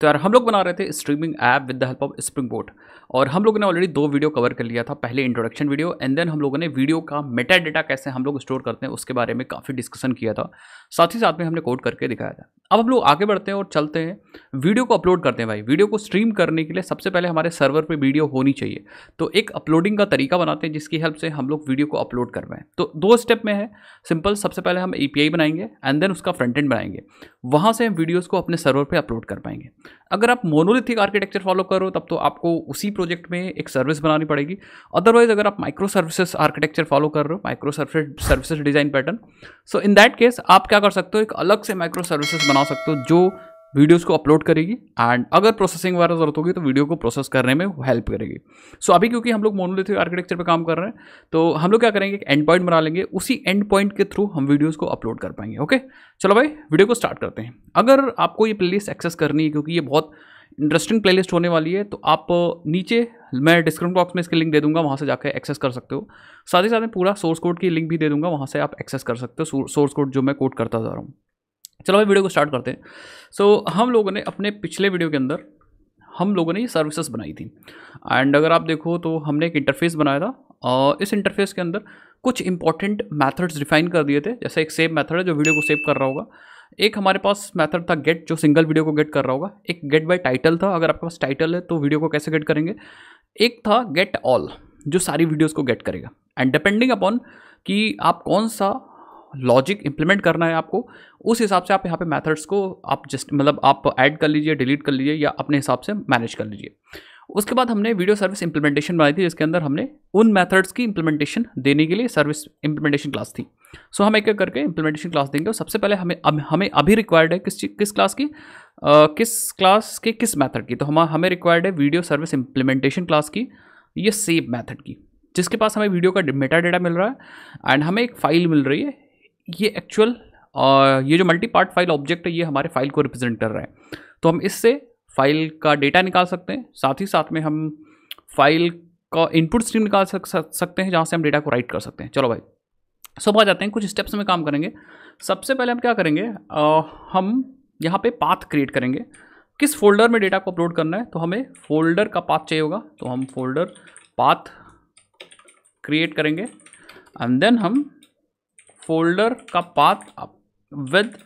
तो यार हम लोग बना रहे थे streaming app with the help of Spring Boot और हम लोगों ने ऑलरेडी दो वीडियो कवर कर लिया था पहले इंट्रोडक्शन वीडियो एंड देन हम लोगों ने वीडियो का मेटा डेटा कैसे हम लोग स्टोर करते हैं उसके बारे में काफ़ी डिस्कशन किया था साथ ही साथ में हमने कोड करके दिखाया था अब हम लोग आगे बढ़ते हैं और चलते हैं वीडियो को अपलोड करते हैं भाई वीडियो को स्ट्रीम करने के लिए सबसे पहले हमारे सर्वर पर वीडियो होनी चाहिए तो एक अपलोडिंग का तरीका बनाते हैं जिसकी हेल्प से हम लोग वीडियो को अपलोड कर रहे तो दो स्टेप में है सिंपल सबसे पहले हम ए बनाएंगे एंड देन उसका फ्रंट एंड बनाएंगे वहाँ से हम वीडियोज़ को अपने सर्वर पर अपलोड कर पाएंगे अगर आप मोनोलिथिक आर्किटेक्चर फॉलो करो तब तो आपको उसी प्रोजेक्ट में एक सर्विस बनानी पड़ेगी अदरवाइज अगर आप माइक्रो सर्विसेज आर्किटेक्चर फॉलो कर रहे हो microservices design pattern so in that case आप क्या कर सकते हो एक अलग से माइक्रो सर्विसेज बना सकते हो जो वीडियोस को अपलोड करेगी एंड अगर प्रोसेसिंग वगैरह ज़रूरत होगी तो वीडियो को प्रोसेस करने में हेल्प करेगी सो so, अभी क्योंकि हम लोग मोनोलिथिक आर्किटेक्चर पे काम कर रहे हैं तो हम लोग क्या करेंगे एक एंड पॉइंट बना लेंगे उसी एंड पॉइंट के थ्रू हम वीडियोस को अपलोड कर पाएंगे ओके चलो भाई वीडियो को स्टार्ट करते हैं अगर आपको ये प्लेलिस्ट एक्सेस करनी है क्योंकि ये बहुत इंटरेस्टिंग प्लेलिस्ट होने वाली है तो आप नीचे मैं डिस्क्रिप्शन बॉक्स में इसकी लिंक दे दूंगा वहाँ से जाकर एक्सेस कर सकते हो साथ ही साथ में पूरा सोर्स कोड की लिंक भी दे दूंगा वहाँ से आप एक्सेस कर सकते हो सोर्स कोड जो मैं कोड करता जा रहा हूँ चलो भाई वीडियो को स्टार्ट करते हैं सो so, हम लोगों ने अपने पिछले वीडियो के अंदर हम लोगों ने ये सर्विसेज बनाई थी एंड अगर आप देखो तो हमने एक इंटरफेस बनाया था और इस इंटरफेस के अंदर कुछ इंपॉर्टेंट मैथड्स डिफाइन कर दिए थे जैसे एक सेव मैथड है जो वीडियो को सेव कर रहा होगा एक हमारे पास मेथड था गेट जो सिंगल वीडियो को गेट कर रहा होगा एक गेट बाय टाइटल था अगर आपके पास टाइटल है तो वीडियो को कैसे गेट करेंगे एक था गेट ऑल जो सारी वीडियोस को गेट करेगा एंड डिपेंडिंग अपॉन कि आप कौन सा लॉजिक इंप्लीमेंट करना है आपको उस हिसाब से आप यहाँ पे मेथड्स को आप जस्ट मतलब आप ऐड कर लीजिए डिलीट कर लीजिए या अपने हिसाब से मैनेज कर लीजिए उसके बाद हमने वीडियो सर्विस इंप्लीमेंटेशन बनाई थी जिसके अंदर हमने उन मेथड्स की इंप्लीमेंटेशन देने के लिए सर्विस इंप्लीमेंटेशन क्लास थी सो हम एक एक करके इंप्लीमेंटेशन क्लास देंगे और सबसे पहले हमें अब हमें अभी रिक्वायर्ड है किस किस क्लास की आ, किस क्लास के किस मेथड की तो हम हमें रिक्वायर्ड है वीडियो सर्विस इंप्लीमेंटेशन क्लास की ये सेम मैथड की जिसके पास हमें वीडियो का मेटा डेटा मिल रहा है एंड हमें एक फाइल मिल रही है ये एक्चुअल ये जो मल्टी पार्ट फाइल ऑब्जेक्ट है ये हमारे फाइल को रिप्रेजेंट कर रहा है तो हम इससे फाइल का डेटा निकाल सकते हैं साथ ही साथ में हम फाइल का इनपुट स्ट्रीम निकाल सक, सकते हैं जहाँ से हम डेटा को राइट कर सकते हैं चलो भाई सब आ जाते हैं कुछ स्टेप्स में काम करेंगे सबसे पहले हम क्या करेंगे आ, हम यहाँ पे पाथ क्रिएट करेंगे किस फोल्डर में डेटा को अपलोड करना है तो हमें फोल्डर का पाथ चाहिए होगा तो हम फोल्डर पाथ क्रिएट करेंगे एंड देन हम फोल्डर का पाथ आप with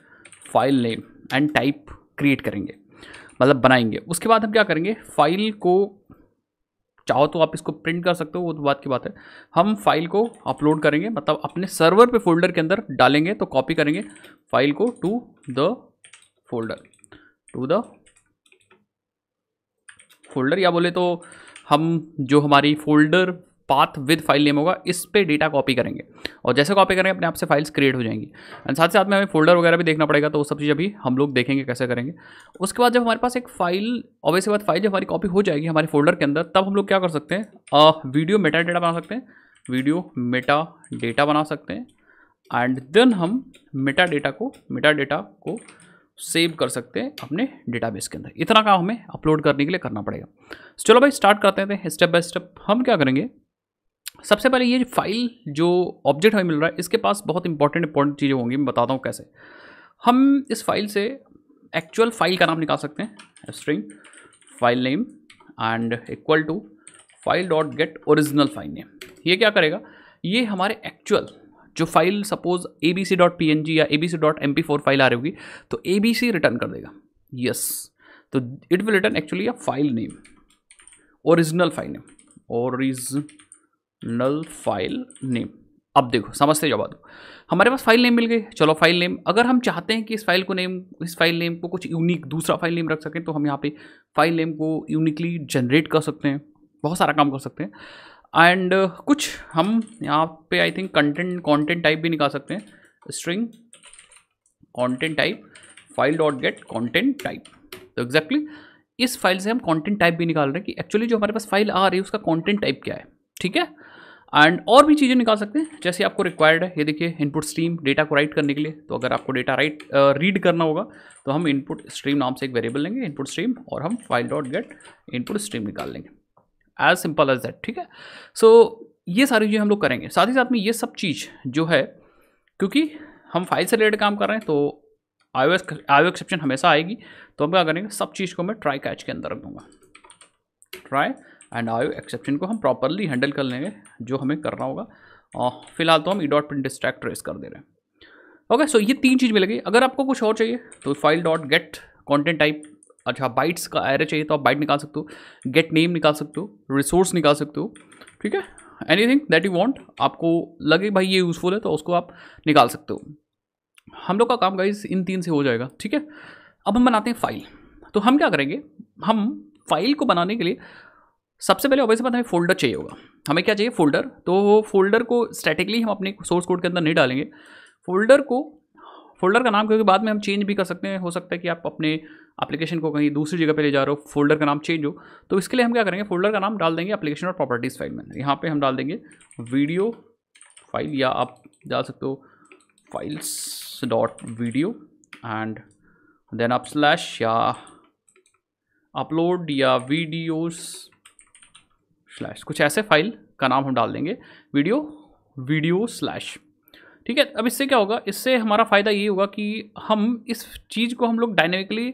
file name and type create करेंगे मतलब बनाएंगे उसके बाद हम क्या करेंगे फाइल को चाहो तो आप इसको प्रिंट कर सकते हो वो तो बात की बात है हम फाइल को अपलोड करेंगे मतलब अपने सर्वर पे फोल्डर के अंदर डालेंगे तो कॉपी करेंगे फाइल को to the folder to the folder या बोले तो हम जो हमारी folder path with file name होगा इस पर डेटा कॉपी करेंगे और जैसे कॉपी करेंगे अपने आप से फाइल्स क्रिएट हो जाएंगी एंड साथ साथ में हमें फोल्डर वगैरह भी देखना पड़ेगा तो वो सब चीज़ अभी हम लोग देखेंगे कैसे करेंगे उसके बाद जब हमारे पास एक फाइल के बात फाइल जब हमारी कॉपी हो जाएगी हमारे फोल्डर के अंदर तब हम लोग क्या कर सकते हैं वीडियो मेटा डेटा बना सकते हैं वीडियो मेटा डेटा बना सकते हैं एंड देन हम मेटा डेटा को मेटा डेटा को सेव कर सकते हैं अपने डेटाबेस के अंदर इतना काम हमें अपलोड करने के लिए करना पड़ेगा चलो भाई स्टार्ट करते हैं स्टेप बाय स्टेप हम क्या करेंगे सबसे पहले ये फाइल जो ऑब्जेक्ट हमें मिल रहा है इसके पास बहुत इंपॉर्टेंट इंपॉर्टेंट चीज़ें होंगी मैं बताता हूँ कैसे हम इस फाइल से एक्चुअल फाइल का नाम निकाल सकते हैं string file name and equal to file dot get original file name ये क्या करेगा ये हमारे एक्चुअल जो file suppose A B C dot P N G या A B C dot M P four file आ रही होगी तो ए बी सी रिटर्न कर देगा यस तो it will return actually a file name original file name original file name अब देखो समझते जाओ बात हमारे पास फाइल नेम मिल गई चलो फाइल नेम अगर हम चाहते हैं कि इस फाइल को नेम इस फाइल नेम को कुछ यूनिक दूसरा फाइल नेम रख सकें तो हम यहाँ पे फाइल नेम को यूनिकली जनरेट कर सकते हैं बहुत सारा काम कर सकते हैं एंड uh, कुछ हम यहाँ पे I think content content type भी निकाल सकते हैं string content type file dot get content type तो एग्जैक्टली इस फाइल से हम कॉन्टेंट टाइप भी निकाल रहे हैं कि एक्चुअली जो हमारे पास फाइल आ रही है उसका कॉन्टेंट टाइप क्या है ठीक है एंड और भी चीज़ें निकाल सकते हैं जैसे आपको रिक्वायर्ड है ये देखिए इनपुट स्ट्रीम डेटा को राइट करने के लिए तो अगर आपको डेटा राइट रीड करना होगा तो हम इनपुट स्ट्रीम नाम से एक वेरिएबल लेंगे इनपुट स्ट्रीम और हम file dot get input stream निकाल लेंगे एज सिंपल एज दैट ठीक है सो so, ये सारी चीज़ें हम लोग करेंगे साथ ही साथ में ये सब चीज़ जो है क्योंकि हम फाइल से रिलेटेड काम कर रहे हैं तो आयो एक्सेप्शन हमेशा आएगी तो हम क्या करेंगे सब चीज़ को मैं ट्राई कैच के अंदर रख दूंगा ट्राई एंड आयो एक्सेप्शन को हम प्रॉपरली हैंडल कर लेंगे जो हमें करना होगा फिलहाल तो हम e dot print stack trace कर दे रहे हैं ओके सो ये तीन चीज़ मिलेगी अगर आपको कुछ और चाहिए तो file dot get content type अच्छा बाइट्स का एरे चाहिए तो आप बाइट निकाल सकते हो गेट नेम निकाल सकते हो रिसोर्स निकाल सकते हो ठीक है anything that you want आपको लगे भाई ये यूज़फुल है तो उसको आप निकाल सकते हो हम लोग का काम गाइज इन तीन से हो जाएगा ठीक है अब हम बनाते हैं फाइल तो हम क्या करेंगे हम फाइल को बनाने के लिए सबसे पहले ऑब्वियसली बात हमें फोल्डर चाहिए होगा हमें क्या चाहिए फोल्डर तो फोल्डर को स्टैटिकली हम अपने सोर्स कोड के अंदर नहीं डालेंगे फोल्डर को फोल्डर का नाम क्योंकि बाद में हम चेंज भी कर सकते हैं हो सकता है कि आप अपने एप्लीकेशन को कहीं दूसरी जगह पे ले जा रहे हो फोल्डर का नाम चेंज हो तो इसके लिए हम क्या करेंगे फोल्डर का नाम डाल देंगे एप्लीकेशन और प्रॉपर्टीज़ फाइल में यहाँ पे हम डाल देंगे वीडियो फाइल या आप डाल सकते हो files dot video and then आप स्लैश या अपलोड या वीडियोज़ स्लैश कुछ ऐसे फाइल का नाम हम डाल देंगे वीडियो वीडियो स्लैश ठीक है अब इससे क्या होगा इससे हमारा फ़ायदा ये होगा कि हम इस चीज़ को हम लोग डायनेमिकली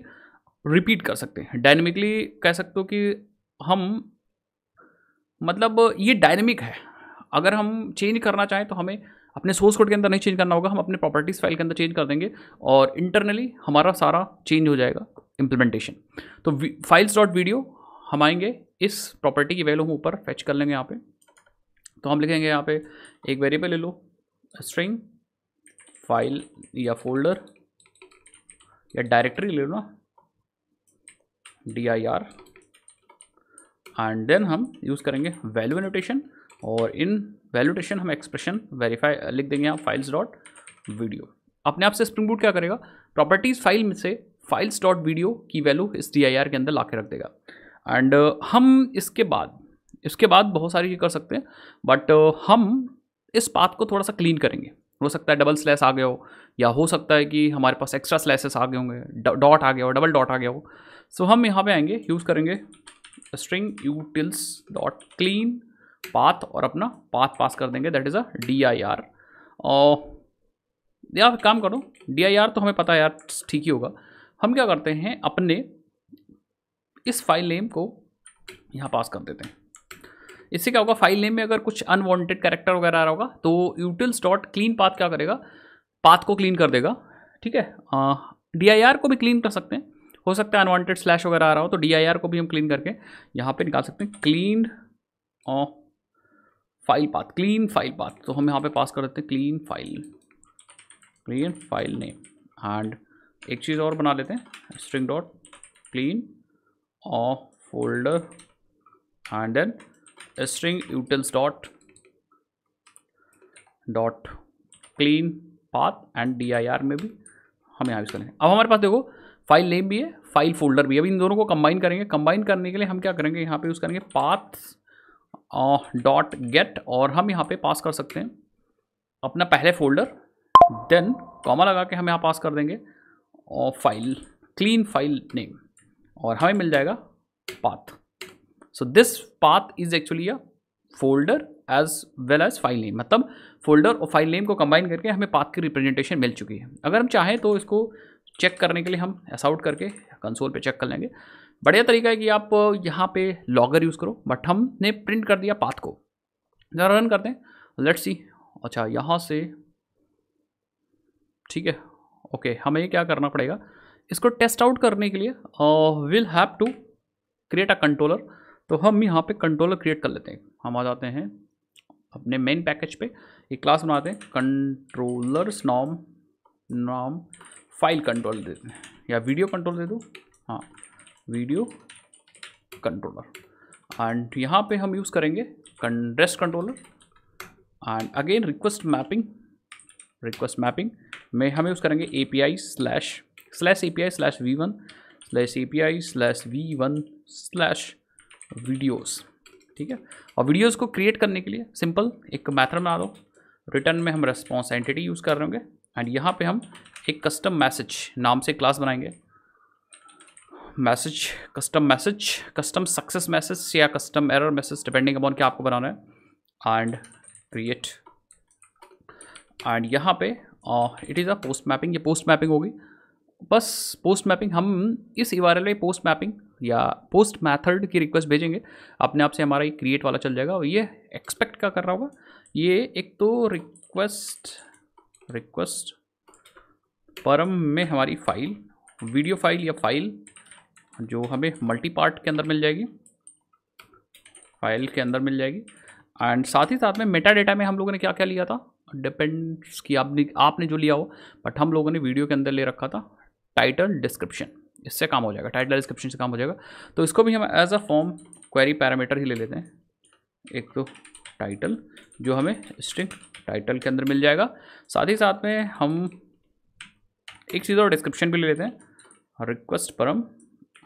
रिपीट कर सकते हैं डायनेमिकली कह सकते हो कि हम मतलब ये डायनेमिक है अगर हम चेंज करना चाहें तो हमें अपने सोर्स कोड के अंदर नहीं चेंज करना होगा हम अपने प्रॉपर्टीज़ फाइल के अंदर चेंज कर देंगे और इंटरनली हमारा सारा चेंज हो जाएगा इम्प्लीमेंटेशन तो फाइल्स डॉट वीडियो हम आएंगे इस प्रॉपर्टी की वैल्यू हम ऊपर फैच कर लेंगे यहाँ पे तो हम लिखेंगे यहाँ पे एक वेरिएबल ले लो स्ट्रिंग फाइल या फोल्डर या डायरेक्टरी ले लो ना D I R and then हम यूज़ करेंगे वैल्यू नोटेशन और इन वैल्यूटेशन हम एक्सप्रेशन वेरीफाई लिख देंगे आप फाइल्स डॉट वीडियो अपने आप से स्प्रिंग बूट क्या करेगा प्रॉपर्टीज़ फाइल में से फाइल्स डॉट वीडियो की वैल्यू इस डी आई आर के अंदर ला के रख देगा एंड uh, हम इसके बाद इसके बाद बहुत सारी चीज़ कर सकते हैं बट uh, हम इस पाथ को थोड़ा सा क्लीन करेंगे हो सकता है डबल स्लैस आ गया हो या हो सकता है कि हमारे पास एक्स्ट्रा स्लैसेस आ गए होंगे डॉट आ गया हो डबल डॉट आ गया हो सो so, हम यहाँ पे आएंगे यूज़ करेंगे string utils dot clean path और अपना पाथ पास कर देंगे that is a D I R और या काम करो डी आई आर तो हमें पता है यार ठीक ही होगा हम क्या करते हैं अपने इस फाइल नेम को यहाँ पास कर देते हैं इससे क्या होगा फाइल नेम में अगर कुछ अनवांटेड कैरेक्टर वगैरह आ रहा होगा तो यूटिल्स डॉट क्लीन पाथ क्या करेगा पाथ को क्लीन कर देगा ठीक है डी आई आर को भी क्लीन कर सकते हैं हो सकता है अनवांटेड स्लैश वगैरह आ रहा हो तो डी आई आर को भी हम क्लीन करके यहाँ पे निकाल सकते हैं clean file path clean file path तो हम यहाँ पे पास कर देते हैं clean file clean file name and एक चीज़ और बना लेते हैं string dot clean of folder and then a string utils dot dot clean path and dir में भी हम यहाँ यूज़ करेंगे अब हमारे पास देखो फाइल नेम भी है फाइल फोल्डर भी है इन दोनों को कंबाइन करेंगे कंबाइन करने के लिए हम क्या करेंगे यहाँ पे यूज़ करेंगे पाथ डॉट गेट और हम यहाँ पे पास कर सकते हैं अपना पहले फोल्डर देन कॉमा लगा के हम यहाँ पास कर देंगे और फाइल क्लीन फाइल नेम और हमें हाँ, मिल जाएगा path so this path is actually a folder as well as file name मतलब फोल्डर और फाइल नेम को कंबाइन करके हमें पाथ की रिप्रेजेंटेशन मिल चुकी है अगर हम चाहें तो इसको चेक करने के लिए हम एस आउट करके कंसोल पे चेक कर लेंगे बढ़िया तरीका है कि आप यहाँ पे लॉगर यूज़ करो बट हमने प्रिंट कर दिया पाथ को ज़रा रन करते हैं लेट्स सी अच्छा यहाँ से ठीक है ओके हमें क्या करना पड़ेगा इसको टेस्ट आउट करने के लिए will have to create a controller तो हम यहाँ पे कंट्रोलर क्रिएट कर लेते हैं हम आ जाते हैं अपने मेन पैकेज पे एक क्लास बनाते हैं कंट्रोलर्स नॉम नॉम फाइल कंट्रोल देते हैं या वीडियो कंट्रोल दे दो हाँ वीडियो कंट्रोलर एंड यहाँ पे हम यूज़ करेंगे कंड्रेस controller and again request mapping request mapping में हम यूज़ करेंगे A P I slash slash V one slash slash slash V one slash videos ठीक है और वीडियोस को क्रिएट करने के लिए सिंपल एक मैथड बना दो रिटर्न में हम रेस्पॉन्स एंटिटी यूज़ कर रहे होंगे एंड यहाँ पे हम एक कस्टम मैसेज नाम से क्लास बनाएंगे message custom message custom success message या custom error message depending upon क्या आपको बनाना है एंड क्रिएट एंड यहाँ पे it is a post mapping ये पोस्ट मैपिंग होगी बस पोस्ट मैपिंग हम इस ई आर पोस्ट मैपिंग या पोस्ट मैथड की रिक्वेस्ट भेजेंगे अपने आप से हमारा ये क्रिएट वाला चल जाएगा और ये एक्सपेक्ट क्या कर रहा होगा ये एक तो रिक्वेस्ट रिक्वेस्ट परम में हमारी फाइल वीडियो फाइल या फाइल जो हमें मल्टी पार्ट के अंदर मिल जाएगी फाइल के अंदर मिल जाएगी एंड साथ ही साथ में मेटा डेटा में हम लोगों ने क्या क्या लिया था डिपेंड्स कि आपने आपने जो लिया हो बट हम लोगों ने वीडियो के अंदर ले रखा था टाइटल डिस्क्रिप्शन इससे काम हो जाएगा टाइटल डिस्क्रिप्शन से काम हो जाएगा तो इसको भी हम as a form query parameter ही ले लेते हैं एक तो टाइटल जो हमें स्ट्रिंग टाइटल के अंदर मिल जाएगा साथ ही साथ में हम एक चीज़ और डिस्क्रिप्शन भी ले लेते हैं रिक्वेस्ट परम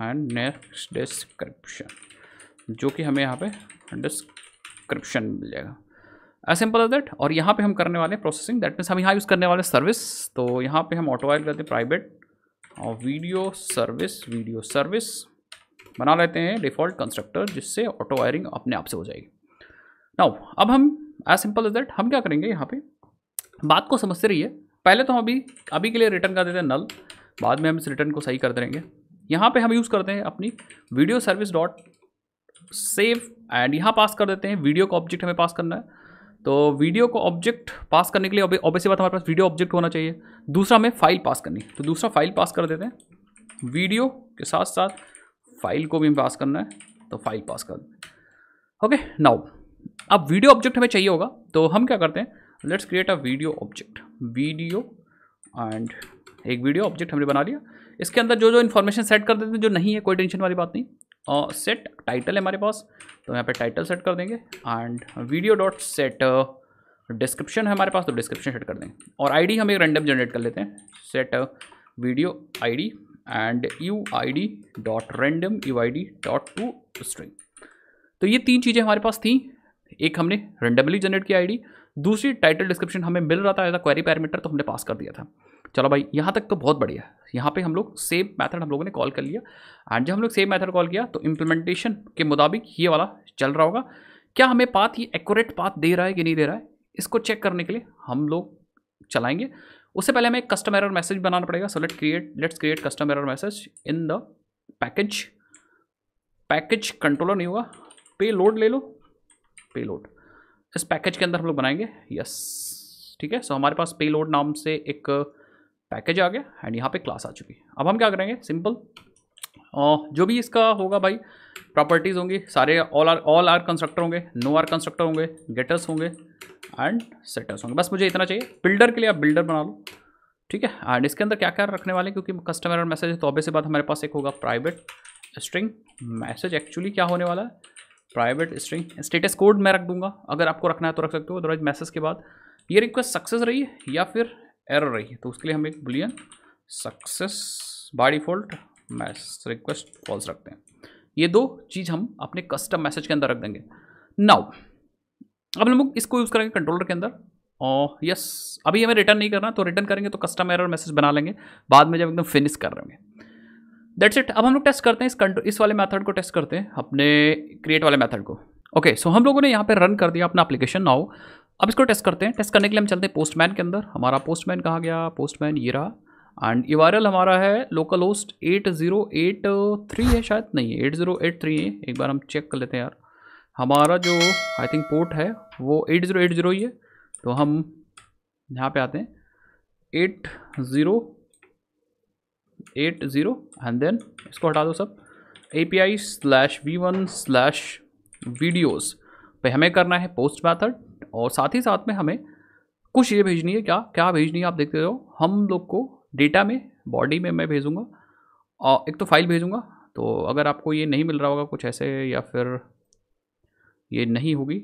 एंड नेक्स्ट डिस्क्रिप्शन जो कि हमें यहाँ पे डिस्क्रिप्शन मिल जाएगा एज सिंपल एज दैट और यहाँ पे हम करने वाले प्रोसेसिंग दैट मीन्स हम यहाँ यूज़ करने वाले सर्विस तो यहाँ पे हम ऑटो करते हैं प्राइवेट और वीडियो सर्विस वीडियो सर्विस बना लेते हैं डिफ़ॉल्ट कंस्ट्रक्टर जिससे ऑटो वायरिंग अपने आप से हो जाएगी नाउ अब हम एज सिंपल इज दैट हम क्या करेंगे यहाँ पे बात को समझते रहिए पहले तो हम अभी अभी के लिए रिटर्न कर देते हैं नल बाद में हम इस रिटर्न को सही कर देंगे यहाँ पे हम यूज़ करते हैं अपनी video service dot save and यहाँ पास कर देते हैं वीडियो का ऑब्जेक्ट हमें पास करना है तो वीडियो को ऑब्जेक्ट पास करने के लिए ऑब्वियसली बात हमारे पास वीडियो ऑब्जेक्ट होना चाहिए दूसरा हमें फाइल पास करनी तो दूसरा फाइल पास कर देते हैं वीडियो के साथ साथ फाइल को भी पास करना है तो फाइल पास कर ओके नाउ अब वीडियो ऑब्जेक्ट हमें चाहिए होगा तो हम क्या करते हैं let's create a video object video and एक वीडियो ऑब्जेक्ट हमने बना लिया इसके अंदर जो जो इन्फॉर्मेशन सेट कर देते हैं जो नहीं है कोई टेंशन वाली बात नहीं सेट टाइटल है हमारे पास तो यहाँ पे टाइटल सेट कर देंगे and video dot set description है हमारे पास तो डिस्क्रिप्शन सेट कर देंगे और आईडी हम एक रैंडम जनरेट कर लेते हैं set video ID and U ID dot random U ID dot to string तो ये तीन चीज़ें हमारे पास थी एक हमने रेंडमली जनरेट की आई दूसरी टाइटल डिस्क्रिप्शन हमें मिल रहा था एज अ क्वेरी पैरामीटर तो हमने पास कर दिया था चलो भाई यहाँ तक तो बहुत बढ़िया है यहाँ पे हम लोग सेम मेथड हम लोगों ने कॉल कर लिया एंड जब हम लोग सेम मेथड कॉल किया तो इम्प्लीमेंटेशन के मुताबिक ये वाला चल रहा होगा क्या हमें पाथ ये एक्यूरेट पाथ दे रहा है कि नहीं दे रहा है इसको चेक करने के लिए हम लोग चलाएंगे उससे पहले हमें एक कस्टम एरर मैसेज बनाना पड़ेगा so let create let's create custom error message in the package package controller नहीं होगा पे लोड ले लो पे लोड इस पैकेज के अंदर हम लोग बनाएंगे यस ठीक है सो so, हमारे पास पे लोड नाम से एक पैकेज आ गया एंड यहाँ पे क्लास आ चुकी अब हम क्या करेंगे सिंपल जो भी इसका होगा भाई प्रॉपर्टीज़ होंगी सारे all R all R constructor होंगे नो आर कंस्ट्रक्टर होंगे गेटर्स होंगे एंड सेटर्स होंगे बस मुझे इतना चाहिए बिल्डर के लिए आप बिल्डर बना लो ठीक है एंड इसके अंदर क्या क्या रखने वाले क्योंकि कस्टमर और मैसेज तो ऑब्वियस बात हमारे पास एक होगा प्राइवेट स्ट्रिंग मैसेज एक्चुअली क्या होने वाला है प्राइवेट स्ट्रिंग स्टेटस कोड मैं रख दूंगा अगर आपको रखना है तो रख सकते हो अदरवाइज मैसेज के बाद ये रिक्वेस्ट सक्सेस रही है या फिर एरर रही है तो उसके लिए हम एक बुलियन सक्सेस बाई डिफॉल्ट मैस रिक्वेस्ट फॉल्स रखते हैं ये दो चीज़ हम अपने कस्टम मैसेज के अंदर रख देंगे नाउ अब हम लोग इसको यूज़ करेंगे कंट्रोलर के अंदर और यस अभी हमें रिटर्न नहीं करना तो रिटर्न करेंगे तो कस्टम एरर मैसेज बना लेंगे बाद में जब एकदम फिनिश कर रहे होंगे दैट्स इट अब हम लोग टेस्ट करते हैं इस कंट्रो इस वाले मेथड को टेस्ट करते हैं अपने क्रिएट वाले मेथड को ओके okay, सो so हम लोगों ने यहाँ पे रन कर दिया अपना एप्लीकेशन नाउ अब इसको टेस्ट करते हैं टेस्ट करने के लिए हम चलते हैं पोस्टमैन के अंदर हमारा पोस्टमैन कहाँ गया पोस्टमैन ये रहा एंड वायरल हमारा है localhost eight zero eight three है शायद नहीं एट ज़ीरो एट थ्री है एक बार हम चेक कर लेते हैं यार हमारा जो आई थिंक पोर्ट है वो एट ज़ीरो एट ज़ीरो ही है तो हम यहाँ पे आते हैं eight zero eight zero and then इसको हटा दो सब A P I slash V one slash videos पे हमें करना है पोस्ट मैथड और साथ ही साथ में हमें कुछ चीज़ें भेजनी है क्या क्या भेजनी है आप देखते रहो हम लोग को डेटा में बॉडी में मैं भेजूँगा और एक तो फाइल भेजूँगा तो अगर आपको ये नहीं मिल रहा होगा कुछ ऐसे या फिर ये नहीं होगी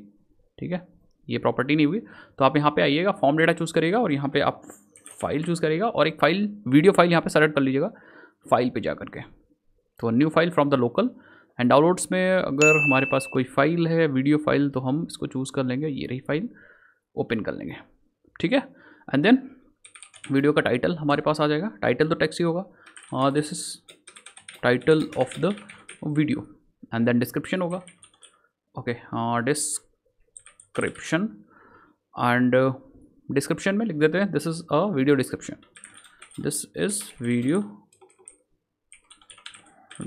ठीक है ये प्रॉपर्टी नहीं होगी तो आप यहाँ पे आइएगा फॉर्म डेटा चूज़ करेगा और यहाँ पे आप फाइल चूज़ करेगा और एक फाइल वीडियो फाइल यहाँ पे सेलेक्ट कर लीजिएगा फाइल पे जा करके तो new file from the local and downloads में अगर हमारे पास कोई फाइल है वीडियो फाइल तो हम इसको चूज़ कर लेंगे ये रही फाइल ओपन कर लेंगे ठीक है एंड देन वीडियो का टाइटल हमारे पास आ जाएगा टाइटल तो टैक्सी होगा this is title of the video and then description होगा ओके डिस्क्रिप्शन एंड डिस्क्रिप्शन में लिख देते हैं this is a video description this is video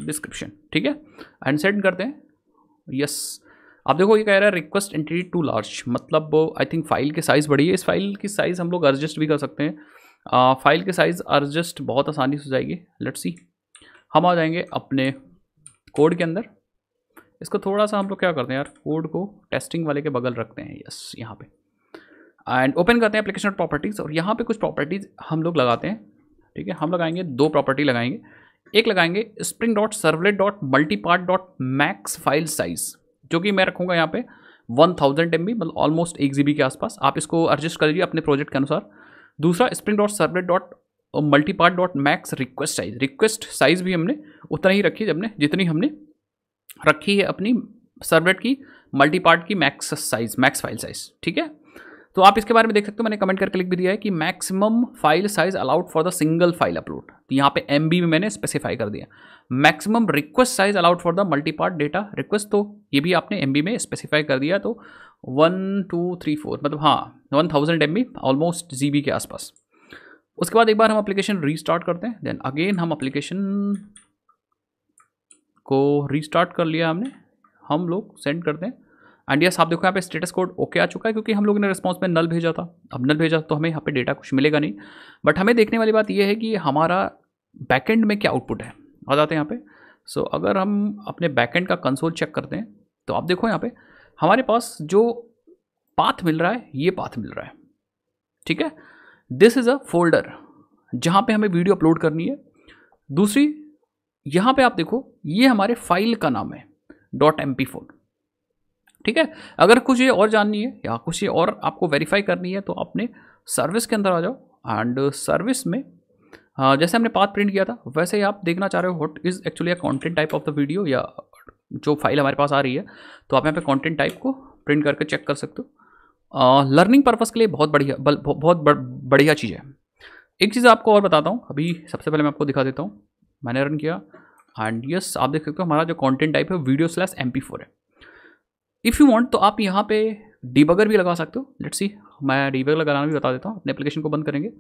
description ठीक है एंड सेंड करते हैं यस आप देखो ये कह रहा है रिक्वेस्ट एंटिटी टू लार्ज मतलब आई थिंक फाइल की साइज़ बढ़ी है इस फाइल की साइज़ हम लोग एडजस्ट भी कर सकते हैं फाइल के साइज़ एडजस्ट बहुत आसानी से हो जाएगी लेट सी हम आ जाएंगे अपने कोड के अंदर इसको थोड़ा सा हम लोग क्या करते हैं यार कोड को टेस्टिंग वाले के बगल रखते हैं यस यहाँ पे एंड ओपन करते हैं एप्लीकेशन प्रॉपर्टीज़ और यहाँ पे कुछ प्रॉपर्टीज़ हम लोग लगाते हैं ठीक है हम लगाएंगे दो प्रॉपर्टी लगाएंगे एक लगाएंगे spring dot servlet dot multipart dot max file size जो कि मैं रखूँगा यहाँ पे वन थाउजेंड एम मतलब ऑलमोस्ट एक जी के आसपास आप इसको एडजस्ट कर लीजिए अपने प्रोजेक्ट के अनुसार दूसरा spring dot servlet dot multipart dot max request size request size भी हमने उतना ही रखी है हमने जितनी हमने रखी है अपनी सर्वलेट की मल्टीपार्ट की max size max file size ठीक है तो आप इसके बारे में देख सकते हो मैंने कमेंट करके लिख भी दिया है कि maximum file size allowed for the single file upload तो यहाँ पे एम भी मैंने स्पेसिफाई कर दिया maximum request size allowed for the multi part data request तो ये भी आपने एम में स्पेसिफाई कर दिया तो वन टू थ्री फोर मतलब हाँ one thousand M almost G के आसपास उसके बाद एक बार हम अप्लीकेशन रीस्टार्ट करते हैं देन अगेन हम अप्लीकेशन को रीस्टार्ट कर लिया हमने हम लोग सेंड करते हैं एंड यस आप देखो यहाँ पे स्टेटस कोड ओके आ चुका है क्योंकि हम लोगों ने रिस्पॉन्स में नल भेजा था अब नल भेजा तो हमें यहाँ पे डेटा कुछ मिलेगा नहीं बट हमें देखने वाली बात यह है कि हमारा बैकेंड में क्या आउटपुट है आ जाते हैं यहाँ पे सो so, अगर हम अपने बैकेंड का कंसोल चेक करते हैं तो आप देखो यहाँ पे हमारे पास जो पाथ मिल रहा है ये पाथ मिल रहा है ठीक है दिस इज़ अ फोल्डर जहाँ पे हमें वीडियो अपलोड करनी है दूसरी यहाँ पे आप देखो ये हमारे फाइल का नाम है डॉट एम पी फोर ठीक है अगर कुछ ये और जाननी है या कुछ ये और आपको वेरीफाई करनी है तो अपने सर्विस के अंदर आ जाओ एंड सर्विस में हाँ, जैसे हमने पाथ प्रिंट किया था वैसे ही आप देखना चाह रहे हो what is actually a content type of the video या जो फाइल हमारे पास आ रही है तो आप यहाँ पे कंटेंट टाइप को प्रिंट करके चेक कर सकते हो लर्निंग पर्पज़ के लिए बहुत बढ़िया बहुत बढ़िया चीज़ है एक चीज़ आपको और बताता हूँ अभी सबसे पहले मैं आपको दिखा देता हूँ मैंने रन किया एंड यस आप देख सकते हो हमारा जो कॉन्टेंट टाइप है वीडियो स्लैस एम है इफ़ यू वॉन्ट तो आप यहाँ पे डीबगर भी लगा सकते हो लेट्स सी मैं डीबगर लगाना भी बता देता हूँ अपने एप्लीकेशन को बंद करेंगे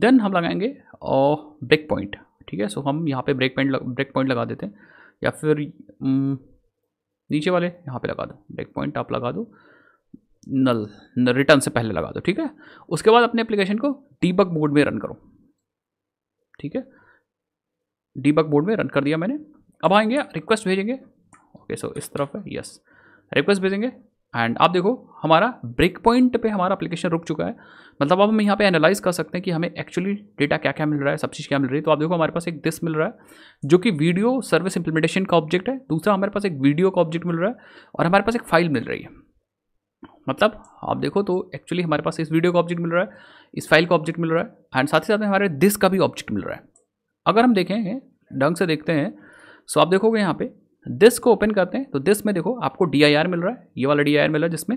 देन हम लगाएंगे और ब्रेक पॉइंट ठीक है सो हम यहाँ पे ब्रेक पॉइंट ब्रेक पॉइंट लगा देते हैं या फिर नीचे वाले यहाँ पे लगा दो ब्रेक पॉइंट आप लगा दो नल रिटर्न से पहले लगा दो ठीक है उसके बाद अपने एप्लीकेशन को डीबक मोड में रन करो ठीक है डीबग मोड में रन कर दिया मैंने अब आएंगे रिक्वेस्ट भेजेंगे ओके सो इस तरफ है यस yes. रिक्वेस्ट भेजेंगे एंड आप देखो हमारा ब्रेक पॉइंट पे हमारा एप्लीकेशन रुक चुका है मतलब अब हम यहाँ पे एनालाइज कर सकते हैं कि हमें एक्चुअली डेटा क्या क्या मिल रहा है सब चीज़ क्या मिल रही है तो आप देखो हमारे पास एक दिस मिल रहा है जो कि वीडियो सर्विस इंप्लीमेंटेशन का ऑब्जेक्ट है दूसरा हमारे पास एक वीडियो का ऑब्जेक्ट मिल रहा है और हमारे पास एक फाइल मिल रही है मतलब आप देखो तो एक्चुअली हमारे पास इस वीडियो का ऑब्जेक्ट मिल रहा है इस फाइल का ऑब्जेक्ट मिल रहा है एंड साथ ही साथ हमारे दिस का भी ऑब्जेक्ट मिल रहा है अगर हम देखें ढंग से देखते हैं सो आप देखोगे यहाँ पे दिस को ओपन करते हैं तो दिस में देखो आपको डी मिल रहा है ये वाला डी मिल रहा है जिसमें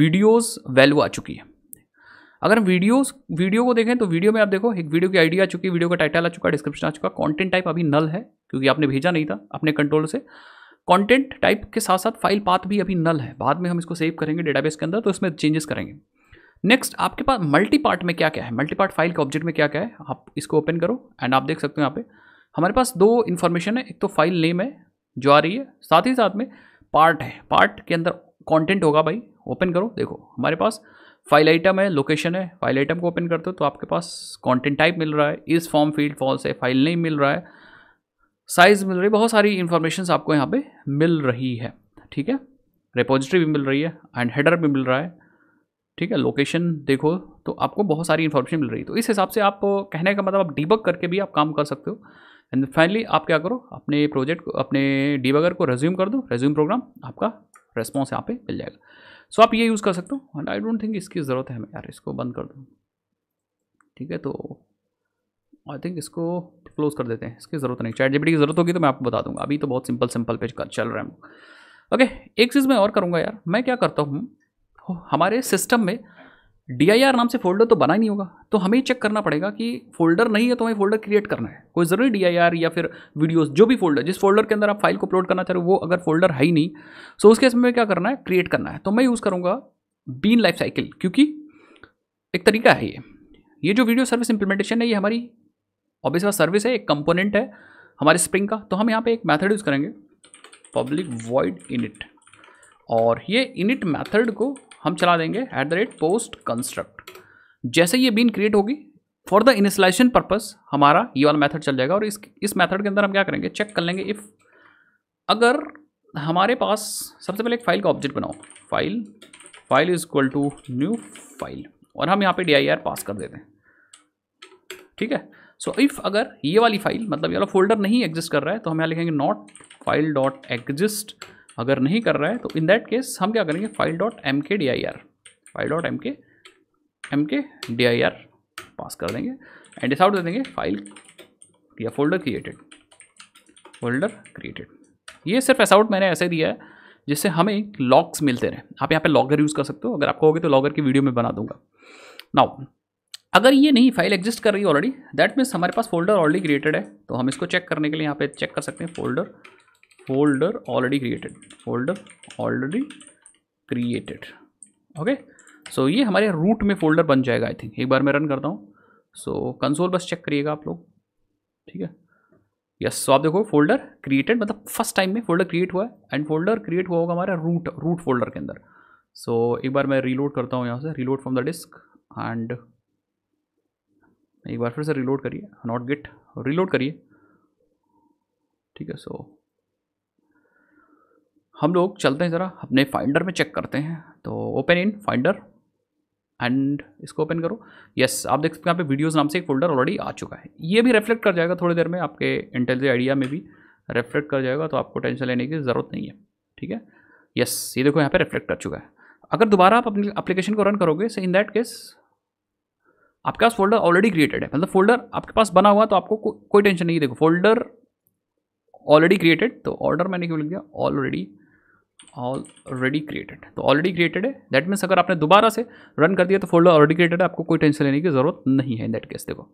वीडियोज़ वैल्यू आ चुकी है अगर हम वीडियोस वीडियो को देखें तो वीडियो में आप देखो एक वीडियो की आइडिया आ चुकी है वीडियो का टाइटल आ चुका है डिस्क्रिप्शन आ चुका है कॉन्टेंट टाइप अभी नल है क्योंकि आपने भेजा नहीं था अपने कंट्रोल से कंटेंट टाइप के साथ साथ फाइल पाथ भी अभी नल है बाद में हम इसको सेव करेंगे डेटाबेस के अंदर तो इसमें चेंजेस करेंगे नेक्स्ट आपके पास मल्टी पार्ट में क्या क्या है मल्टी पार्ट फाइल के ऑब्जेक्ट में क्या क्या है आप इसको ओपन करो एंड आप देख सकते हो यहाँ पे हमारे पास दो इन्फॉर्मेशन है एक तो फाइल नेम है जो आ रही है साथ ही साथ में पार्ट है पार्ट के अंदर कंटेंट होगा भाई ओपन करो देखो हमारे पास फाइल आइटम है लोकेशन है फाइल आइटम को ओपन करते हो तो आपके पास कंटेंट टाइप मिल रहा है इस फॉर्म फील्ड फॉल्स है फाइल नहीं मिल रहा है साइज मिल रही है बहुत सारी इन्फॉर्मेशन आपको यहाँ पे मिल रही है ठीक है रिपोजिटरी भी मिल रही है एंड हेडर भी मिल रहा है ठीक है लोकेशन देखो तो आपको बहुत सारी इन्फॉर्मेशन मिल रही है तो इस हिसाब से आप कहने का मतलब आप डीबक करके भी आप काम कर सकते हो एंड फाइनली आप क्या करो अपने प्रोजेक्ट को अपने डीबगर को रेज्यूम कर दो रेज्यूम प्रोग्राम आपका रेस्पॉन्स यहाँ पे मिल जाएगा सो so, आप ये यूज़ कर सकते हो एंड आई डोंट थिंक इसकी ज़रूरत है हमें यार इसको बंद कर दो ठीक है तो आई थिंक इसको क्लोज कर देते हैं इसकी ज़रूरत नहीं चैट जीपीटी की ज़रूरत होगी तो मैं आपको बता दूंगा अभी तो बहुत सिंपल सिंपल पेज चल रहा है ओके एक चीज़ मैं और करूँगा यार मैं क्या करता हूँ हमारे सिस्टम में डी नाम से फोल्डर तो बना ही नहीं होगा तो हमें चेक करना पड़ेगा कि फोल्डर नहीं है तो हमें फोल्डर क्रिएट करना है कोई ज़रूरी डी या फिर वीडियोस जो भी फोल्डर जिस फोल्डर के अंदर आप फाइल को अपलोड करना चाह रहे हो वो अगर फोल्डर है ही नहीं सो उसके समय में क्या करना है क्रिएट करना है तो मैं यूज़ करूँगा बीन लाइफ साइकिल क्योंकि एक तरीका है ये ये जो वीडियो सर्विस इंप्लीमेंटेशन है ये हमारी ऑबिस बात सर्विस है एक कंपोनेंट है हमारे स्प्रिंग का तो हम यहाँ पे एक मैथड यूज़ करेंगे पब्लिक वॉइड इनिट और ये इनिट मैथड को हम चला देंगे at the rate post construct जैसे ये बीन क्रिएट होगी फॉर द इनिशलाइजेशन पर्पस हमारा ये वाला मेथड चल जाएगा और इस इस मेथड के अंदर हम क्या करेंगे चेक कर लेंगे इफ़ अगर हमारे पास सबसे पहले एक फाइल का ऑब्जेक्ट बनाओ file file is equal to new file और हम यहाँ पे डी पास कर देते हैं ठीक है सो so, इफ़ अगर ये वाली फाइल मतलब ये वाला फोल्डर नहीं एग्जिस्ट कर रहा है तो हम यहाँ लिखेंगे नॉट फाइल डॉट एग्जिस्ट अगर नहीं कर रहा है तो इन दैट केस हम क्या करेंगे file dot M K D I R file dot M K M K D I R पास कर देंगे एंड डिस आउट दे देंगे फाइल या फोल्डर क्रिएटेड फोल्डर क्रिएटेड ये सिर्फ एस आउट मैंने ऐसे दिया है जिससे हमें लॉक्स मिलते रहे आप यहाँ पे लॉगर यूज़ कर सकते हो अगर आपको होगी तो लॉगर की वीडियो में बना दूंगा नाउ अगर ये नहीं फाइल एग्जिस्ट कर रही है ऑलरेडी दैट मीन्स हमारे पास फोल्डर ऑलरेडी क्रिएटेड है तो हम इसको चेक करने के लिए यहाँ पे चेक कर सकते हैं folder folder already created folder already created okay so ये हमारे रूट में फोल्डर बन जाएगा आई थिंक एक बार मैं रन करता हूँ सो so, कंसोल बस चेक करिएगा आप लोग ठीक है यस सो आप देखो फोल्डर क्रिएटेड मतलब फर्स्ट टाइम में फोल्डर क्रिएट हुआ है एंड फोल्डर क्रिएट हुआ होगा हमारा रूट रूट फोल्डर के अंदर सो so, एक बार मैं रीलोड करता हूँ यहाँ से reload from the disk and एक बार फिर से रीलोड करिए नॉट गेट रीलोड करिए ठीक है सो हम लोग चलते हैं ज़रा अपने फाइंडर में चेक करते हैं तो ओपन इन फाइंडर एंड इसको ओपन करो यस आप देख सकते हैं यहाँ पे वीडियोस नाम से एक फोल्डर ऑलरेडी आ चुका है ये भी रिफ्लेक्ट कर जाएगा थोड़ी देर में आपके इंटेलिजेंट आइडिया में भी रेफ्लेक्ट कर जाएगा तो आपको टेंशन लेने की ज़रूरत नहीं है ठीक है यस ये देखो यहाँ पर रिफ्लेक्ट कर चुका है अगर दोबारा आप अपनी अप्लीकेशन को रन करोगे सो इन दैट केस आपके पास फोल्डर ऑलरेडी क्रिएटेड है मतलब फोल्डर आपके पास बना हुआ तो आपको को, कोई टेंशन नहीं देखो फोल्डर ऑलरेडी क्रिएटेड तो ऑर्डर मैंने क्यों लिख दिया ऑलरेडी ऑलरेडी क्रिएटेड तो ऑलरेडी क्रिएटेड है दैट मीन्स अगर आपने दोबारा से रन कर दिया तो फोल्डर ऑलरेडी क्रिएटेड है आपको कोई टेंशन लेने की ज़रूरत नहीं है इन दैट केस देखो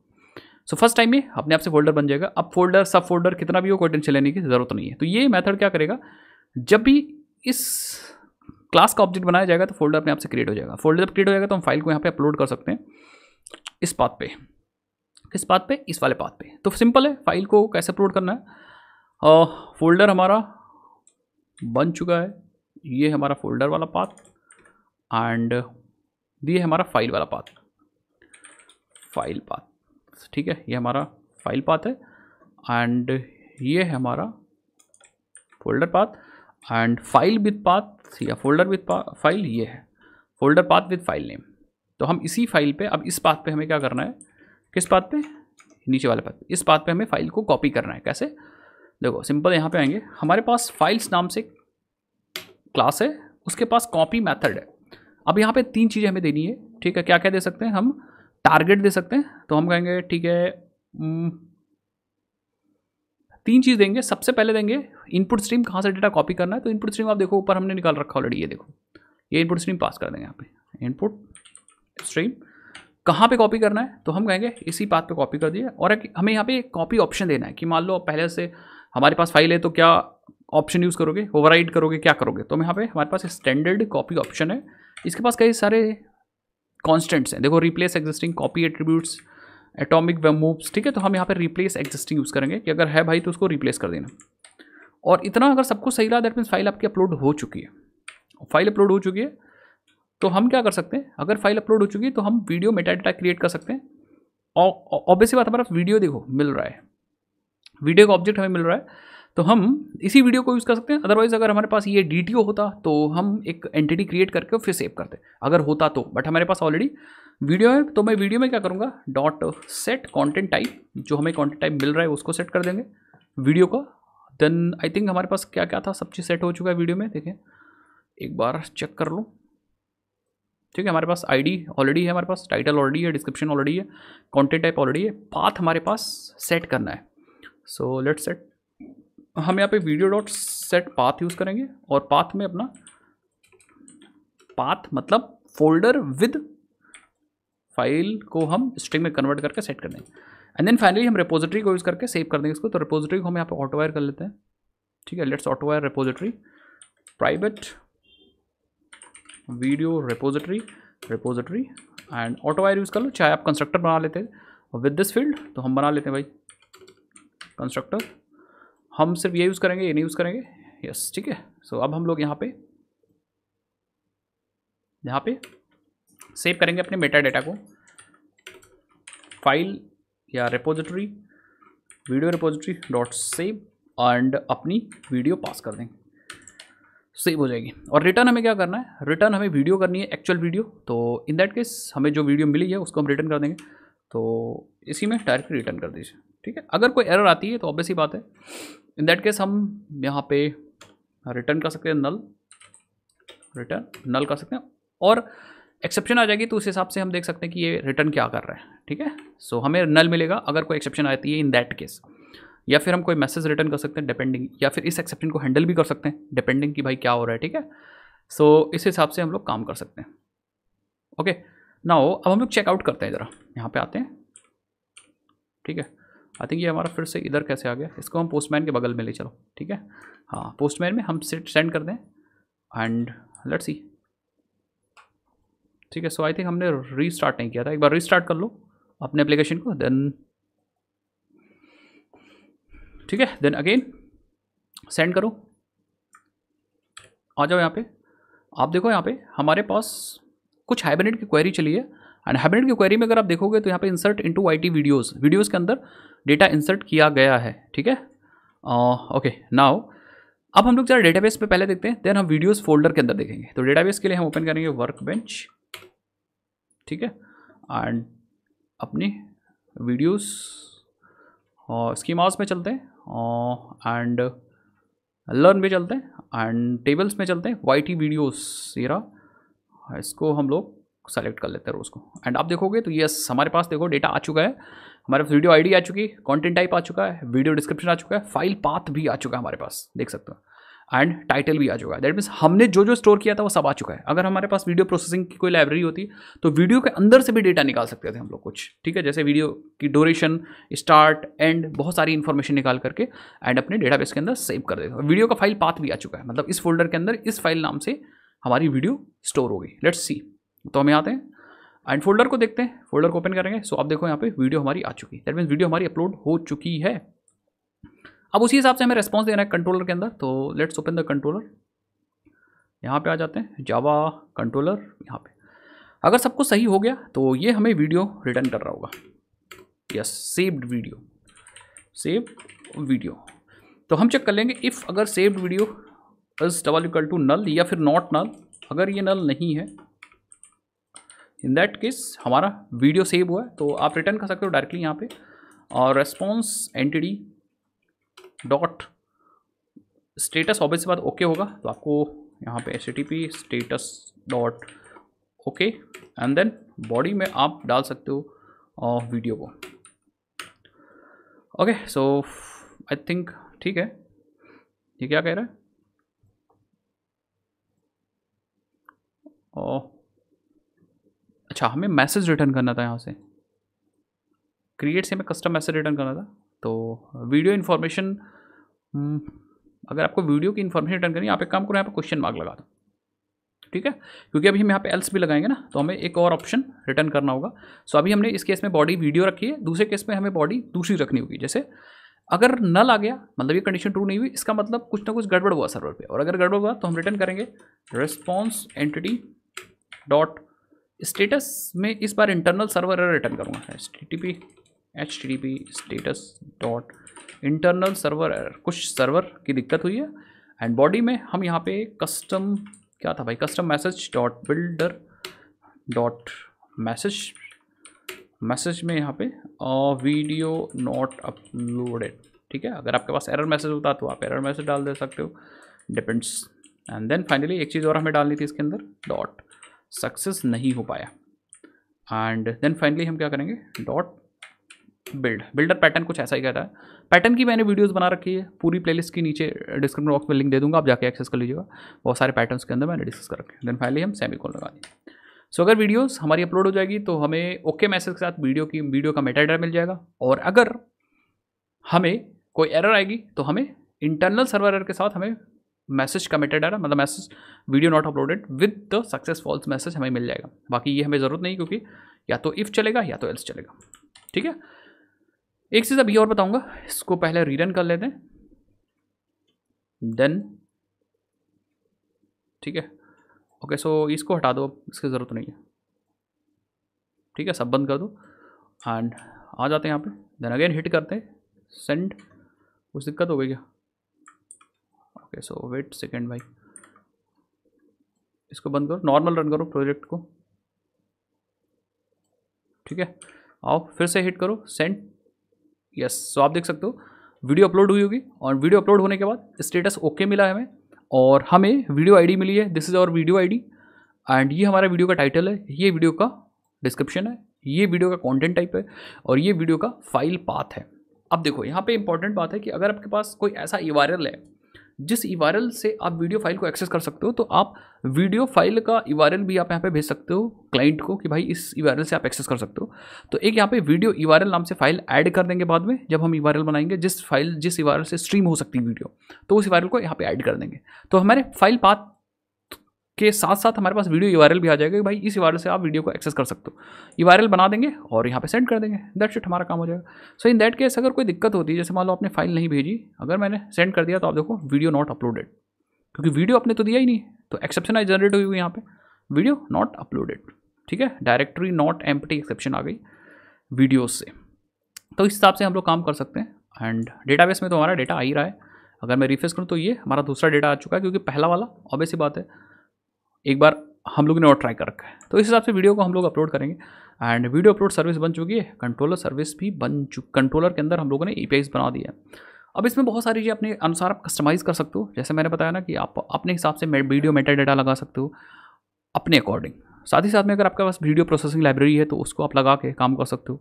सो फर्स्ट टाइम ये अपने आप से फोल्डर बन जाएगा अब फोल्डर सब फोल्डर कितना भी हो कोई टेंशन लेने की ज़रूरत नहीं है तो ये मेथड क्या करेगा जब भी इस क्लास का ऑब्जेक्ट बनाया जाएगा तो फोल्डर अपने आप से क्रिएट हो जाएगा फोल्डर जब क्रिएट हो जाएगा तो हम फाइल को यहाँ पे अपलोड कर सकते हैं इस पाथ पे किस पाथ पे इस वाले पाथ पे तो सिंपल है फाइल को कैसे अपलोड करना है फोल्डर हमारा बन चुका है ये हमारा फोल्डर वाला पाथ एंड ये हमारा फाइल वाला पाथ फाइल पाथ ठीक है ये हमारा फाइल पाथ है एंड ये है हमारा folder path and file with path या फोल्डर विथ फाइल ये है folder path with file name तो हम इसी फाइल पे अब इस पाथ पे हमें क्या करना है किस पाथ पे नीचे वाले पाथ पे इस पाथ पे हमें फाइल को कॉपी करना है कैसे देखो सिंपल यहाँ पे आएंगे हमारे पास फाइल्स नाम से क्लास है उसके पास कॉपी मैथड है अब यहाँ पे तीन चीज़ें हमें देनी है ठीक है क्या क्या दे सकते हैं हम टारगेट दे सकते हैं तो हम कहेंगे ठीक है हम्म, तीन चीज़ देंगे सबसे पहले देंगे इनपुट स्ट्रीम कहाँ से डेटा कॉपी करना है तो इनपुट स्ट्रीम आप देखो ऊपर हमने निकाल रखा ऑलरेडी ये देखो ये इनपुट स्ट्रीम पास कर देंगे यहाँ पे इनपुट स्ट्रीम कहाँ पे कॉपी करना है तो हम कहेंगे इसी पाथ पे कॉपी कर दिए और हमें यहाँ पे कॉपी ऑप्शन देना है कि मान लो पहले से हमारे पास फाइल है तो क्या ऑप्शन यूज़ करोगे ओवर करोगे क्या करोगे तो यहाँ पे हमारे पास स्टैंडर्ड कॉपी ऑप्शन है इसके पास कई सारे कॉन्स्टेंट्स हैं देखो replace existing copy attributes atomic way moves ठीक है तो हम यहाँ पे रिप्लेस एग्जिस्टिंग यूज़ करेंगे कि अगर है भाई तो उसको रिप्लेस कर देना और इतना अगर सब कुछ सही रहा दैट मीन्स फाइल आपकी अपलोड हो चुकी है फाइल अपलोड हो चुकी है तो हम क्या कर सकते हैं अगर फाइल अपलोड हो चुकी है तो हम वीडियो मेटा डेटा क्रिएट कर सकते हैं और ऑब्वियसली बात हमारा वीडियो देखो मिल रहा है वीडियो का ऑब्जेक्ट हमें मिल रहा है तो हम इसी वीडियो को यूज़ कर सकते हैं अदरवाइज़ अगर हमारे पास ये डी होता तो हम एक एंटिटी क्रिएट करके फिर सेव करते अगर होता तो बट हमारे पास ऑलरेडी वीडियो है तो मैं वीडियो में क्या करूँगा डॉट सेट कॉन्टेंट टाइप जो हमें कॉन्टेंट टाइप मिल रहा है उसको सेट कर देंगे वीडियो का देन आई थिंक हमारे पास क्या क्या था सब चीज़ सेट हो चुका है वीडियो में देखें एक बार चेक कर लो ठीक है हमारे पास आईडी ऑलरेडी है हमारे पास टाइटल ऑलरेडी है डिस्क्रिप्शन ऑलरेडी है कंटेंट टाइप ऑलरेडी है पाथ हमारे पास सेट करना है सो लेट सेट हम यहाँ पे video dot set path use करेंगे और पाथ में अपना पाथ मतलब फोल्डर विद फाइल को हम स्ट्रिंग में कन्वर्ट करके सेट कर देंगे एंड देन फाइनली हम रिपोजिटरी को यूज़ करके सेव कर देंगे इसको तो रिपोजिटरी को हम यहाँ पे ऑटोवायर कर लेते हैं ठीक है let's autowire repository private video repository repository and autowire use कर लो चाहे आप कंस्ट्रक्टर बना लेते हैं विद दिस फील्ड तो हम बना लेते हैं भाई कंस्ट्रक्टर हम सिर्फ ये यूज़ करेंगे ये नहीं यूज़ करेंगे यस ठीक है सो अब हम लोग यहाँ पे यहाँ पे सेव करेंगे अपने मेटा डेटा को फाइल या repository video repository dot save and अपनी वीडियो पास कर देंगे सेव हो जाएगी और रिटर्न हमें क्या करना है रिटर्न हमें वीडियो करनी है एक्चुअल वीडियो तो इन दैट केस हमें जो वीडियो मिली है उसको हम रिटर्न कर देंगे तो इसी में डायरेक्टली रिटर्न कर दीजिए ठीक है अगर कोई एरर आती है तो ऑब्वियस ही बात है इन दैट केस हम यहाँ पे रिटर्न कर सकते हैं नल रिटर्न नल कर सकते हैं और एक्सेप्शन आ जाएगी तो उस हिसाब से हम देख सकते हैं कि ये रिटर्न क्या कर रहा है ठीक है सो so, हमें नल मिलेगा अगर कोई एक्सेप्शन आती है इन दैट केस या फिर हम कोई मैसेज रिटर्न कर सकते हैं डिपेंडिंग या फिर इस एक्सेप्शन को हैंडल भी कर सकते हैं डिपेंडिंग कि भाई क्या हो रहा है ठीक है सो so, इस हिसाब से हम लोग काम कर सकते हैं ओके okay, ना हो अब हम लोग चेकआउट करते हैं ज़रा यहाँ पे आते हैं ठीक है आई थिंक ये हमारा फिर से इधर कैसे आ गया इसको हम पोस्टमैन के बगल में ले चलो ठीक है हाँ पोस्टमैन में हम सेंड कर दें एंड लेट्स सी ठीक है सो आई थिंक हमने रीस्टार्ट नहीं किया था एक बार रीस्टार्ट कर लो अपने एप्लीकेशन को देन ठीक है देन अगेन सेंड करो आ जाओ यहाँ पे आप देखो यहाँ पे हमारे पास कुछ हाइब्रिड की क्वेरी चली है અને હબનેટ ક્વેરી મેગર આપ દેખોગે તો યહાં પર insert into YT videos videos કે અંદર ડેટા ઇન્સર્ટ કિયા ગયા હૈ ઠીક હે ઓકે નાવ અભી હમ લોગ જ્યા ડેટાબેઝ પે પહેલે દેખતે હે ધેન હમ વિડિયોઝ ફોલ્ડર કે અંદર દેખેંગે તો ડેટાબેઝ કે લિયે હમ ઓપન કરેંગે વર્કબેન્ચ ઠીક હે એન્ડ અપને વિડિયોઝ ઓર સ્કીમાસ મે ચલતે હે ઓર એન્ડ લર્ન મે ચલતે હે એન્ડ ટેબલ્સ મે ચલતે હે YT वीडियोस યેરા હિસ્કો હમ લોગ सेलेक्ट कर लेते हैं रोज़ को एंड आप देखोगे तो यस हमारे पास देखो डेटा आ चुका है हमारे पास वीडियो आईडी आ चुकी है कंटेंट टाइप आ चुका है वीडियो डिस्क्रिप्शन आ चुका है फाइल पाथ भी आ चुका है हमारे पास देख सकते हो एंड टाइटल भी आ चुका है दैट मीन्स हमने जो जो स्टोर किया था वो सब आ चुका है अगर हमारे पास वीडियो प्रोसेसिंग की कोई लाइब्रेरी होती तो वीडियो के अंदर से भी डेटा निकाल सकते थे हम लोग कुछ ठीक है जैसे वीडियो की ड्यूरेशन स्टार्ट एंड बहुत सारी इन्फॉर्मेशन निकाल करके एंड अपने बेस के अंदर सेव कर देते वीडियो का फाइल पाथ भी आ चुका है मतलब इस फोल्डर के अंदर इस फाइल नाम से हमारी वीडियो स्टोर हो गई लेट्स सी तो हमें आते हैं एंड फोल्डर को देखते हैं फोल्डर को ओपन करेंगे सो आप देखो यहाँ पे वीडियो हमारी आ चुकी है दैट मीन्स वीडियो हमारी अपलोड हो चुकी है अब उसी हिसाब से हमें रेस्पॉन्स देना है कंट्रोलर के अंदर तो लेट्स ओपन द कंट्रोलर यहाँ पे आ जाते हैं जावा कंट्रोलर यहाँ पे अगर सब कुछ सही हो गया तो ये हमें वीडियो रिटर्न कर रहा होगा yes saved video save video तो हम चेक कर लेंगे इफ़ अगर saved video is double equal to null या फिर नॉट नल अगर ये नल नहीं है इन दैट केस हमारा वीडियो सेव हुआ है तो आप रिटर्न कर सकते हो डायरेक्टली यहाँ पे और response entity dot status obvious बाद ओके होगा तो आपको यहाँ पे P status dot okay and then body में आप डाल सकते हो वीडियो को ओके सो आई थिंक ठीक है ये क्या कह रहा है और अच्छा हमें मैसेज रिटर्न करना था यहाँ से क्रिएट से हमें कस्टम मैसेज रिटर्न करना था तो वीडियो इन्फॉर्मेशन हम्म, अगर आपको वीडियो की इन्फॉर्मेशन रिटर्न करनी है आप एक काम करो यहाँ पर क्वेश्चन मार्क लगा दो ठीक है क्योंकि अभी हम यहाँ पे एल्स भी लगाएंगे ना तो हमें एक और ऑप्शन रिटर्न करना होगा सो अभी हमने इस केस में बॉडी वीडियो रखी है दूसरे केस में हमें बॉडी दूसरी रखनी होगी जैसे अगर नल आ गया मतलब ये कंडीशन ट्रू नहीं हुई इसका मतलब कुछ ना कुछ गड़बड़ हुआ सर्वर पे और अगर गड़बड़ हुआ तो हम रिटर्न करेंगे रिस्पॉन्स एंटिटी डॉट स्टेटस में इस बार इंटरनल सर्वर एरर रिटर्न करूँगा H T T P H T T P status dot internal server error कुछ सर्वर की दिक्कत हुई है एंड बॉडी में हम यहाँ पे कस्टम क्या था भाई custom message dot builder dot message message में यहाँ पे वीडियो नॉट अपलोडेड ठीक है अगर आपके पास एरर मैसेज होता तो आप एरर मैसेज डाल दे सकते हो डिपेंड्स एंड देन फाइनली एक चीज़ और हमें डालनी थी इसके अंदर डॉट सक्सेस नहीं हो पाया एंड देन फाइनली हम क्या करेंगे डॉट बिल्ड बिल्डर पैटर्न कुछ ऐसा ही कहता है पैटर्न की मैंने वीडियोस बना रखी है पूरी प्लेलिस्ट के नीचे डिस्क्रिप्शन बॉक्स में लिंक दे दूंगा आप जाके एक्सेस कर लीजिएगा बहुत सारे पैटर्न्स के अंदर मैंने डिस्कस कर रखे देन फाइनली हम सेमी कॉल लगा दें सो so, अगर वीडियोस हमारी अपलोड हो जाएगी तो हमें ओके मैसेज के साथ वीडियो की वीडियो का मेटाडर मिल जाएगा और अगर हमें कोई एरर आएगी तो हमें इंटरनल सर्वर एरर के साथ हमें मैसेज कमिटेड है ना मतलब message video not uploaded with the success false message हमें मिल जाएगा बाकी ये हमें ज़रूरत नहीं क्योंकि या तो इफ़ चलेगा या तो एल्स चलेगा ठीक है एक चीज़ अब और बताऊंगा इसको पहले रीरन कर लेते हैं देन ठीक है ओके सो इसको हटा दो इसकी ज़रूरत नहीं है ठीक है सब बंद कर दो एंड आ जाते हैं यहाँ पे देन अगेन हिट करते हैं सेंड कुछ दिक्कत हो गई क्या ओके सो वेट सेकेंड भाई इसको बंद करो नॉर्मल रन करो प्रोजेक्ट को ठीक है आओ फिर से हिट करो सेंड यस सो आप देख सकते हो वीडियो अपलोड हुई होगी और वीडियो अपलोड होने के बाद स्टेटस ओके मिला है हमें और हमें वीडियो आईडी मिली है this is our video ID and ये हमारा वीडियो का टाइटल है ये वीडियो का डिस्क्रिप्शन है ये वीडियो का कंटेंट टाइप है और ये वीडियो का फाइल पाथ है अब देखो यहाँ पे इंपॉर्टेंट बात है कि अगर आपके पास कोई ऐसा ई e है जिस ई से आप वीडियो फाइल को एक्सेस कर सकते हो तो आप वीडियो फाइल का ई भी आप यहाँ पे भेज सकते हो क्लाइंट को कि भाई इस ई से आप एक्सेस कर सकते हो तो एक यहाँ पे वीडियो ई नाम से फाइल ऐड कर देंगे बाद में जब हम ई बनाएंगे जिस फाइल जिस ई से स्ट्रीम हो सकती है वीडियो तो उस ई को यहाँ पर ऐड कर देंगे तो हमारे फाइल पाथ के साथ साथ हमारे पास वीडियो यू भी आ जाएगा कि भाई इस यू से आप वीडियो को एक्सेस कर सकते हो यू बना देंगे और यहाँ पे सेंड कर देंगे दैट शिट हमारा काम हो जाएगा सो इन दैट केस अगर कोई दिक्कत होती है जैसे मान लो आपने फाइल नहीं भेजी अगर मैंने सेंड कर दिया तो आप देखो वीडियो नॉट अपलोडेड क्योंकि वीडियो आपने तो दिया ही नहीं तो एक्सेप्शन आई जनरेट हुई यहाँ पर वीडियो नॉट अपलोडेड ठीक है डायरेक्टरी नॉट एम एक्सेप्शन आ गई वीडियोज से तो इस हिसाब से हम लोग काम कर सकते हैं एंड डेटा में तो हमारा डेटा आ ही रहा है अगर मैं रिफ्रेश करूँ तो ये हमारा दूसरा डेटा आ चुका है क्योंकि पहला वाला ऑब्वियस ही बात है एक बार हम लोग ने और ट्राई कर रखा है तो इस हिसाब से वीडियो को हम लोग अपलोड करेंगे एंड वीडियो अपलोड सर्विस बन चुकी है कंट्रोलर सर्विस भी बन चुक कंट्रोलर के अंदर हम लोगों ने ए बना दिया है अब इसमें बहुत सारी चीज़ें अपने अनुसार आप कस्टमाइज़ कर सकते हो जैसे मैंने बताया ना कि आप अपने हिसाब से वीडियो मेटा डाटा लगा सकते हो अपने अकॉर्डिंग साथ ही साथ में अगर आपके पास वीडियो प्रोसेसिंग लाइब्रेरी है तो उसको आप लगा के काम कर सकते हो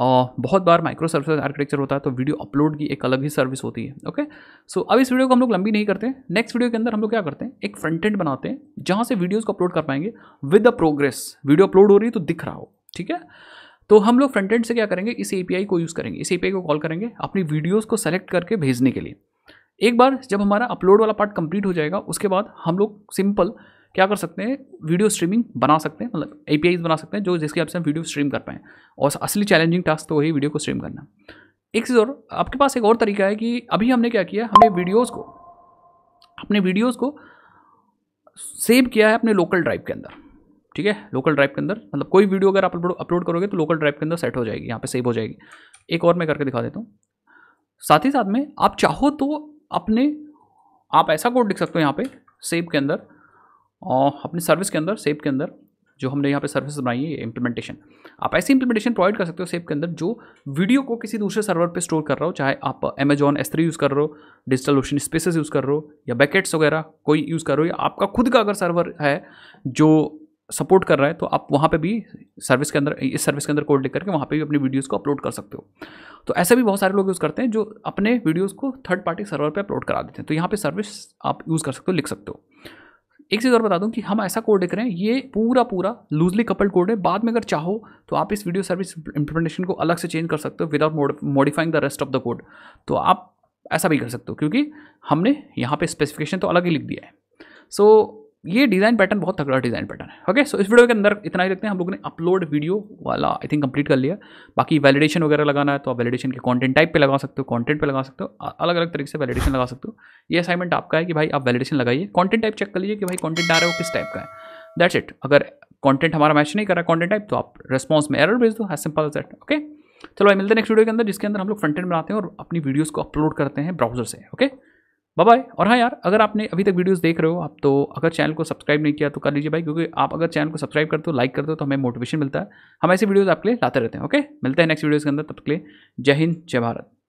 आ, बहुत बार माइक्रो सर्विस आर्किटेक्चर होता है तो वीडियो अपलोड की एक अलग ही सर्विस होती है ओके सो so, अब इस वीडियो को हम लोग लंबी नहीं करते नेक्स्ट वीडियो के अंदर हम लोग क्या करते हैं एक फ्रंट एंड बनाते हैं जहाँ से वीडियोज़ को अपलोड कर पाएंगे with the progress video upload हो रही है तो दिख रहा हो ठीक है तो हम लोग फ्रंट एंड से क्या करेंगे इस एपीआई को यूज़ करेंगे इस एपीआई को कॉल करेंगे अपनी वीडियोज़ को सेलेक्ट करके भेजने के लिए एक बार जब हमारा अपलोड वाला पार्ट कंप्लीट हो जाएगा उसके बाद हम लोग सिंपल क्या कर सकते हैं वीडियो स्ट्रीमिंग बना सकते हैं मतलब ए बना सकते हैं जो जिसके आपसे हम वीडियो स्ट्रीम कर पाएँ और असली चैलेंजिंग टास्क तो वही वीडियो को स्ट्रीम करना एक चीज़ और आपके पास एक और तरीका है कि अभी हमने क्या किया हमने वीडियोस को अपने वीडियोस को सेव किया है अपने लोकल ड्राइव के अंदर ठीक है लोकल ड्राइव के अंदर मतलब कोई वीडियो अगर आप अपलोड करोगे तो लोकल ड्राइव के अंदर सेट हो जाएगी यहाँ पे सेव हो जाएगी एक और मैं करके दिखा देता हूँ साथ ही साथ में आप चाहो तो अपने आप ऐसा कोड लिख सकते हो यहाँ पे सेव के अंदर अपनी सर्विस के अंदर सेप के अंदर जो हमने यहाँ पे सर्विस बनाई है इंप्लीमेंटेशन आप ऐसी इंप्लीमेंटेशन प्रोवाइड कर सकते हो सेप के अंदर जो वीडियो को किसी दूसरे सर्वर पे स्टोर कर रहा हो चाहे आप अमेजॉन एस यूज़ कर रहे हो डिजिटल ओशन स्पेसेस यूज़ कर रहे हो या बैकेट्स वगैरह कोई यूज़ कर रहे हो या आपका खुद का अगर सर्वर है जो सपोर्ट कर रहा है तो आप वहाँ पे भी सर्विस के अंदर इस सर्विस के अंदर कोड लिख करके वहाँ पे भी अपनी वीडियोस को अपलोड कर सकते हो तो ऐसे भी बहुत सारे लोग यूज़ करते हैं जो अपने वीडियोस को थर्ड पार्टी सर्वर पे अपलोड करा देते हैं तो यहाँ पे सर्विस आप यूज़ कर सकते हो लिख सकते हो एक चीज़ और बता दूं कि हम ऐसा कोड लिख रहे हैं ये पूरा पूरा लूजली कपल्ड कोड है बाद में अगर चाहो तो आप इस वीडियो सर्विस इंप्लीमेंटेशन को अलग से चेंज कर सकते हो without modifying the rest of the code तो आप ऐसा भी कर सकते हो क्योंकि हमने यहाँ पे स्पेसिफिकेशन तो अलग ही लिख दिया है सो so, ये डिज़ाइन पैटर्न बहुत तगड़ा डिज़ाइन पैटर्न है ओके सो इस वीडियो के अंदर इतना ही रखते हैं हम लोग ने अपलोड वीडियो वाला आई थिंक कंप्लीट कर लिया बाकी वैलिडेशन वगैरह लगाना है तो आप वैलिडेशन के कंटेंट टाइप पे लगा सकते हो कंटेंट पे लगा सकते हो अलग अलग तरीके से वैलिडेशन लगा सकते हो ये असाइनमेंट आपका है कि भाई आप वैलिडेशन लगाइए कॉन्टेंट टाइप चेक कर लीजिए कि भाई कॉन्टेंट आ रहा है वो किस टाइप का है दैट्स इट अगर कॉन्टेंट हमारा मैच नहीं कर रहा कॉन्टेंट टाइप तो आप रिस्पॉन्स में एरर भेज दो है सिंपल सेट ओके चलो भाई मिलते हैं नेक्स्ट वीडियो के अंदर जिसके अंदर हम लोग फ्रंट एंड बनाते हैं और अपनी वीडियोज़ को अपलोड करते हैं ब्राउजर से ओके okay? बाय बाय और हाँ यार अगर आपने अभी तक वीडियोस देख रहे हो आप तो अगर चैनल को सब्सक्राइब नहीं किया तो कर लीजिए भाई क्योंकि आप अगर चैनल को सब्सक्राइब करते हो लाइक करते हो तो हमें मोटिवेशन मिलता है हम ऐसे वीडियोस आपके लिए लाते रहते हैं ओके मिलते हैं नेक्स्ट वीडियोस के अंदर तब के लिए जय हिंद जय भारत